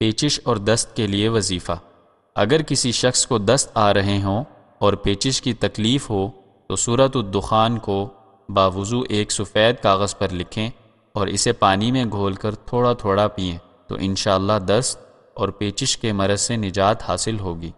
पेचिश और दस्त के लिए वजीफ़ा अगर किसी शख्स को दस्त आ रहे हों और पेचिश की तकलीफ़ हो तो सूरत दुखान को बावजू एक सफ़ेद कागज़ पर लिखें और इसे पानी में घोल कर थोड़ा थोड़ा पिएँ तो इनशाला दस्त और पेचिश के मरज़ से निजात हासिल होगी